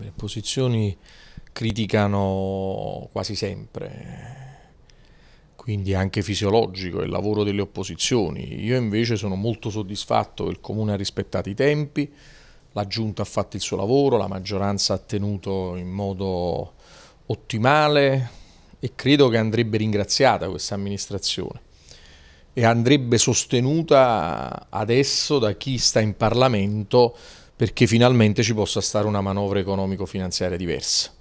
Le posizioni criticano quasi sempre, quindi è anche fisiologico, è il lavoro delle opposizioni. Io invece sono molto soddisfatto che il Comune ha rispettato i tempi, la Giunta ha fatto il suo lavoro, la maggioranza ha tenuto in modo ottimale e credo che andrebbe ringraziata questa amministrazione e andrebbe sostenuta adesso da chi sta in Parlamento perché finalmente ci possa stare una manovra economico-finanziaria diversa.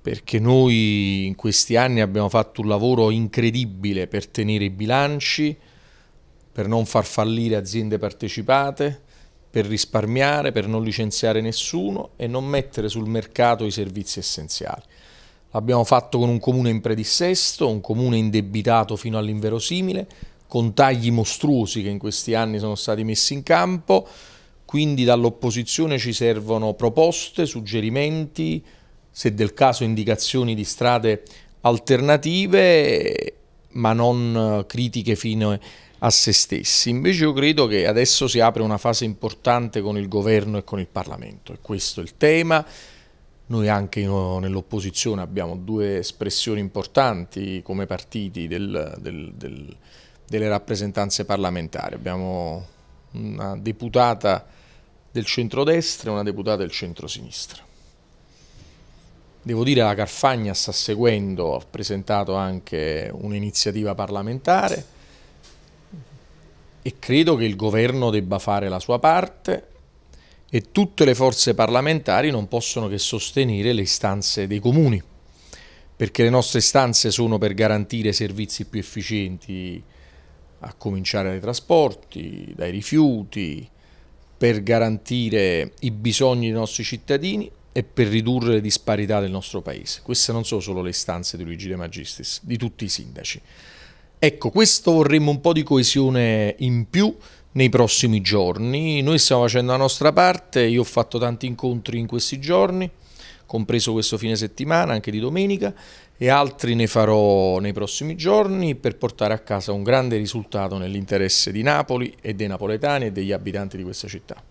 Perché noi in questi anni abbiamo fatto un lavoro incredibile per tenere i bilanci, per non far fallire aziende partecipate, per risparmiare, per non licenziare nessuno e non mettere sul mercato i servizi essenziali. L'abbiamo fatto con un comune in predissesto, un comune indebitato fino all'inverosimile, con tagli mostruosi che in questi anni sono stati messi in campo, quindi dall'opposizione ci servono proposte, suggerimenti, se del caso indicazioni di strade alternative, ma non eh, critiche fino a se stessi. Invece io credo che adesso si apre una fase importante con il governo e con il Parlamento e questo è il tema. Noi anche nell'opposizione abbiamo due espressioni importanti come partiti del, del, del delle rappresentanze parlamentari. Abbiamo una deputata del centrodestra e una deputata del centrosinistra. Devo dire che la Carfagna sta seguendo, ha presentato anche un'iniziativa parlamentare e credo che il governo debba fare la sua parte e tutte le forze parlamentari non possono che sostenere le istanze dei comuni, perché le nostre istanze sono per garantire servizi più efficienti, a cominciare dai trasporti, dai rifiuti, per garantire i bisogni dei nostri cittadini e per ridurre le disparità del nostro Paese. Queste non sono solo le istanze di Luigi De Magistris, di tutti i sindaci. Ecco, questo vorremmo un po' di coesione in più nei prossimi giorni. Noi stiamo facendo la nostra parte, io ho fatto tanti incontri in questi giorni, compreso questo fine settimana, anche di domenica, e altri ne farò nei prossimi giorni per portare a casa un grande risultato nell'interesse di Napoli e dei napoletani e degli abitanti di questa città.